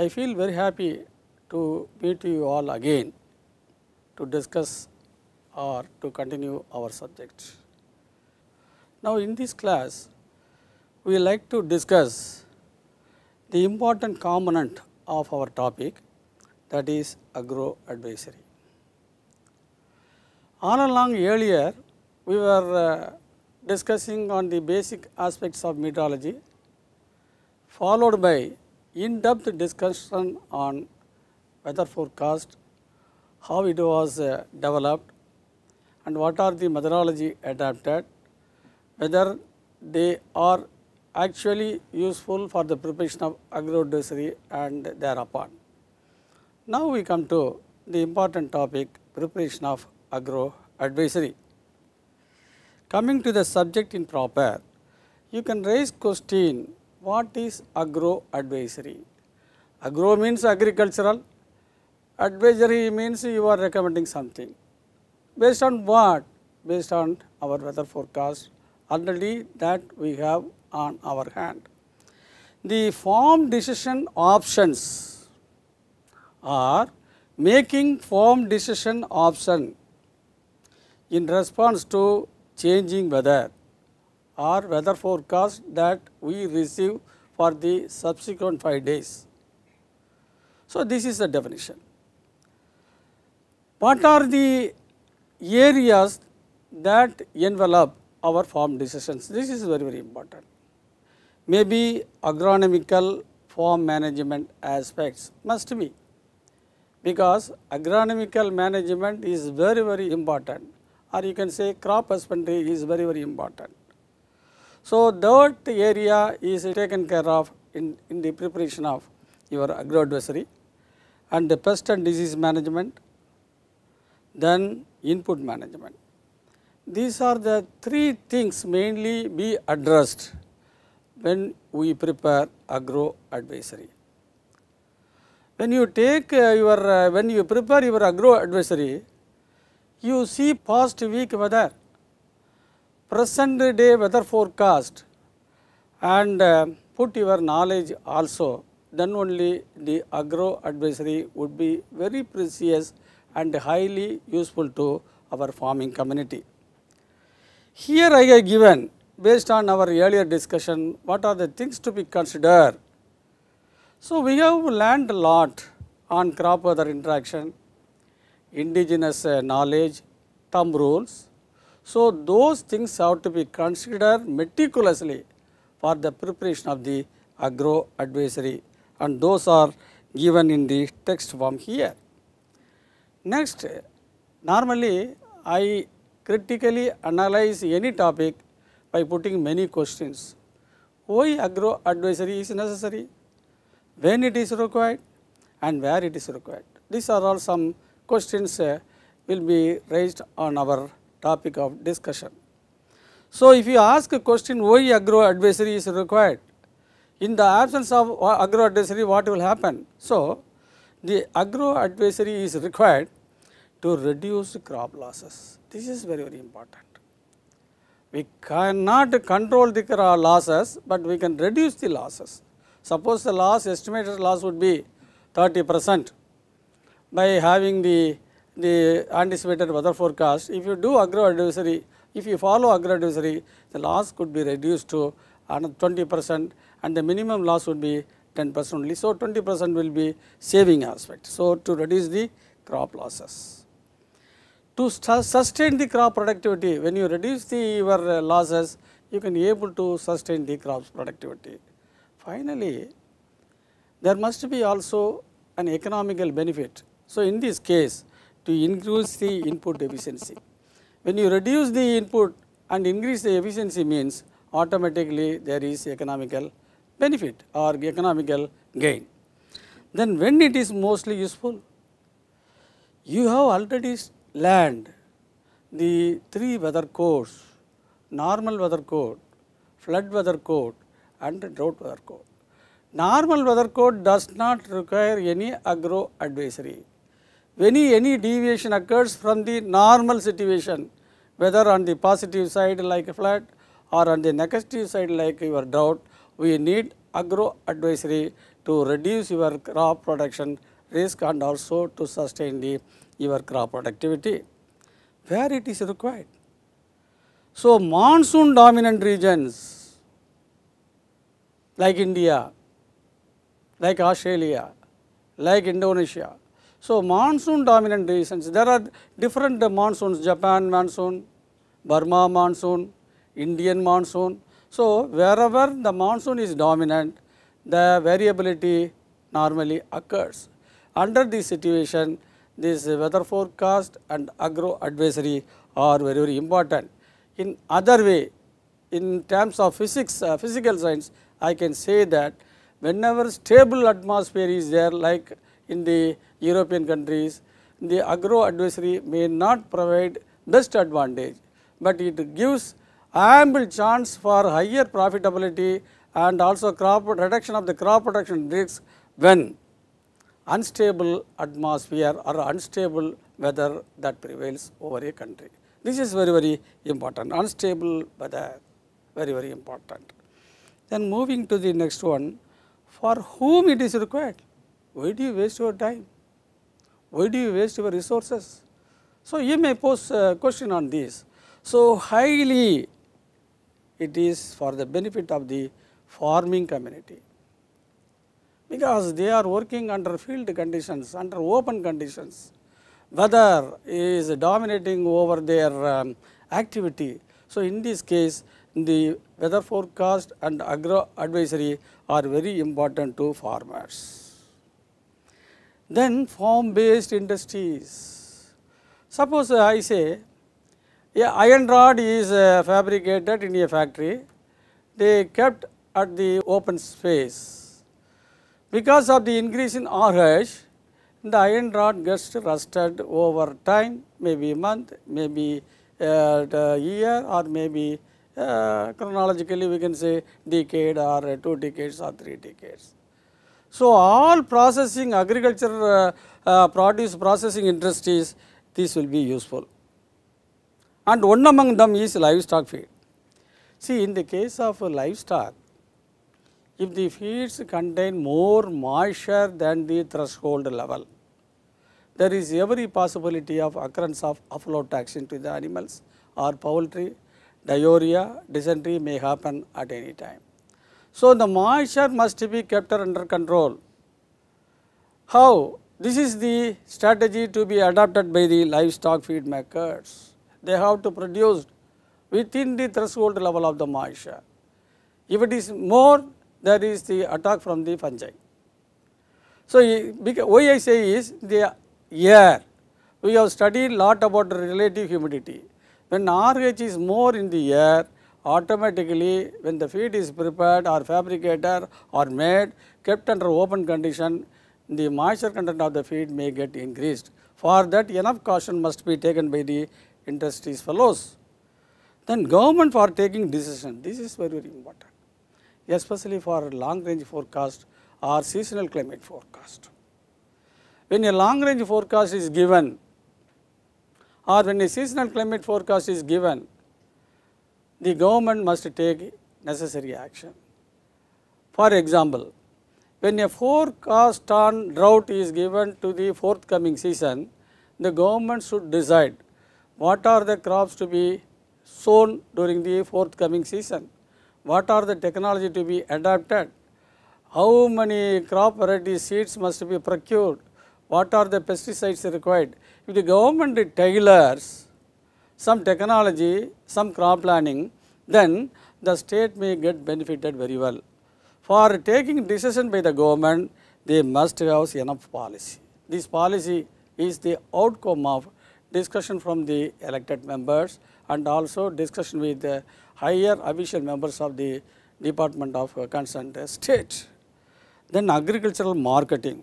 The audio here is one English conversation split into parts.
I feel very happy to meet you all again to discuss or to continue our subject. Now, in this class, we like to discuss the important component of our topic that is agro advisory. On along long earlier, we were uh, discussing on the basic aspects of meteorology followed by in-depth discussion on weather forecast, how it was uh, developed and what are the methodology adapted, whether they are actually useful for the preparation of agro advisory, and thereupon. Now we come to the important topic preparation of agro-advisory. Coming to the subject in proper, you can raise question what is agro advisory? Agro means agricultural, advisory means you are recommending something. Based on what? Based on our weather forecast already that we have on our hand. The form decision options are making form decision option in response to changing weather or weather forecast that we receive for the subsequent 5 days. So, this is the definition. What are the areas that envelop our farm decisions? This is very, very important. Maybe agronomical farm management aspects must be because agronomical management is very, very important or you can say crop husbandry is very, very important so, that area is taken care of in, in the preparation of your agro advisory and the pest and disease management, then input management. These are the three things mainly be addressed when we prepare agro advisory. When you take uh, your, uh, when you prepare your agro advisory, you see past week weather present day weather forecast and uh, put your knowledge also, then only the agro advisory would be very precious and highly useful to our farming community. Here I have given based on our earlier discussion what are the things to be considered. So, we have learned a lot on crop weather interaction, indigenous uh, knowledge, thumb rules, so, those things have to be considered meticulously for the preparation of the agro advisory and those are given in the text form here. Next, normally I critically analyze any topic by putting many questions. Why agro advisory is necessary? When it is required and where it is required? These are all some questions uh, will be raised on our topic of discussion. So, if you ask a question why agro advisory is required, in the absence of agro advisory what will happen? So, the agro advisory is required to reduce crop losses, this is very very important. We cannot control the losses, but we can reduce the losses. Suppose the loss estimated loss would be 30 percent by having the the anticipated weather forecast, if you do agro advisory, if you follow agro advisory, the loss could be reduced to another 20 percent and the minimum loss would be 10 percent only. So, 20 percent will be saving aspect. So, to reduce the crop losses. To sustain the crop productivity, when you reduce the your losses, you can be able to sustain the crop's productivity. Finally, there must be also an economical benefit. So, in this case, to increase the input efficiency. When you reduce the input and increase the efficiency means automatically there is economical benefit or economical gain. Then when it is mostly useful? You have already learned the three weather codes, normal weather code, flood weather code and drought weather code. Normal weather code does not require any agro advisory. When any deviation occurs from the normal situation, whether on the positive side like a flood or on the negative side like your drought, we need agro advisory to reduce your crop production risk and also to sustain the your crop productivity where it is required. So, monsoon dominant regions like India, like Australia, like Indonesia, so, monsoon dominant regions, there are different monsoons, Japan monsoon, Burma monsoon, Indian monsoon. So, wherever the monsoon is dominant, the variability normally occurs. Under this situation, this weather forecast and agro advisory are very, very important. In other way, in terms of physics, uh, physical science, I can say that whenever stable atmosphere is there like in the European countries, the agro advisory may not provide best advantage, but it gives ample chance for higher profitability and also crop reduction of the crop production risks when unstable atmosphere or unstable weather that prevails over a country. This is very very important unstable weather very very important. Then moving to the next one for whom it is required why do you waste your time? Why do you waste your resources? So, you may pose a question on this. So, highly it is for the benefit of the farming community because they are working under field conditions, under open conditions. Weather is dominating over their um, activity. So, in this case the weather forecast and agro advisory are very important to farmers. Then form based industries. Suppose I say a iron rod is uh, fabricated in a factory, they kept at the open space. Because of the increase in RH, the iron rod gets rusted over time, maybe a month, maybe a uh, year or maybe uh, chronologically we can say decade or two decades or three decades. So, all processing agriculture uh, uh, produce processing industries this will be useful and one among them is livestock feed. See in the case of livestock if the feeds contain more moisture than the threshold level there is every possibility of occurrence of aflatoxin to the animals or poultry, diarrhea, dysentery may happen at any time. So, the moisture must be kept under control. How? This is the strategy to be adopted by the livestock feed makers. They have to produce within the threshold level of the moisture. If it is more, there is the attack from the fungi. So, why I say is the air, we have studied lot about relative humidity. When RH is more in the air, automatically when the feed is prepared or fabricated or made kept under open condition the moisture content of the feed may get increased. For that enough caution must be taken by the industries fellows. Then government for taking decision, this is very, very important especially for long range forecast or seasonal climate forecast. When a long range forecast is given or when a seasonal climate forecast is given, the government must take necessary action. For example, when a forecast on drought is given to the forthcoming season, the government should decide what are the crops to be sown during the forthcoming season, what are the technology to be adapted, how many crop variety seeds must be procured, what are the pesticides required. If the government tailors some technology, some crop planning, then the state may get benefited very well. For taking decision by the government, they must have enough policy. This policy is the outcome of discussion from the elected members and also discussion with the higher official members of the Department of Concerned State. Then agricultural marketing,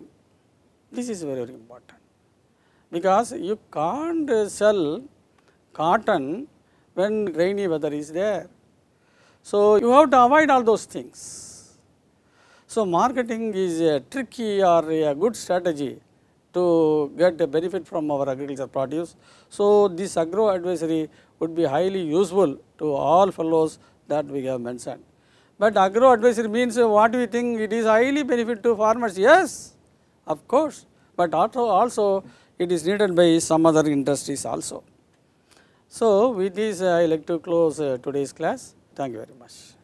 this is very, very important because you can't sell cotton when rainy weather is there. So, you have to avoid all those things. So, marketing is a tricky or a good strategy to get a benefit from our agriculture produce. So, this agro advisory would be highly useful to all fellows that we have mentioned. But agro advisory means what we think it is highly benefit to farmers, yes of course, but also, also it is needed by some other industries also. So, with this uh, I like to close uh, today's class. Thank you very much.